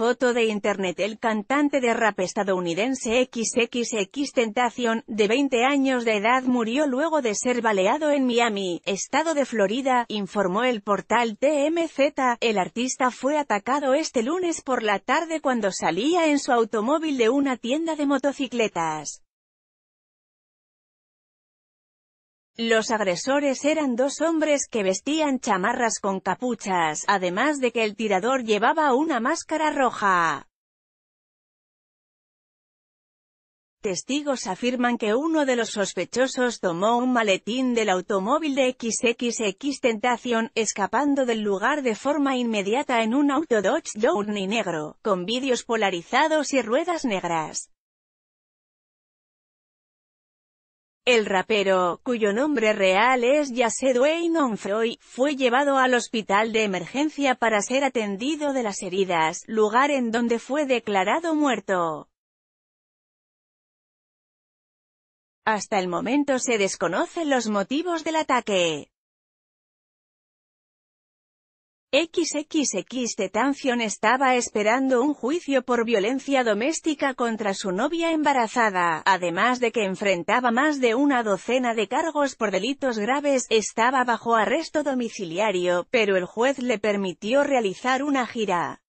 foto de internet el cantante de rap estadounidense XXX Tentación, de 20 años de edad murió luego de ser baleado en Miami, estado de Florida, informó el portal TMZ, el artista fue atacado este lunes por la tarde cuando salía en su automóvil de una tienda de motocicletas. Los agresores eran dos hombres que vestían chamarras con capuchas, además de que el tirador llevaba una máscara roja. Testigos afirman que uno de los sospechosos tomó un maletín del automóvil de XXX Tentación, escapando del lugar de forma inmediata en un auto Dodge Journey negro, con vidrios polarizados y ruedas negras. El rapero, cuyo nombre real es Jesse Dwayne Onfroy, fue llevado al hospital de emergencia para ser atendido de las heridas, lugar en donde fue declarado muerto. Hasta el momento se desconocen los motivos del ataque. XXX Tetanción estaba esperando un juicio por violencia doméstica contra su novia embarazada, además de que enfrentaba más de una docena de cargos por delitos graves, estaba bajo arresto domiciliario, pero el juez le permitió realizar una gira.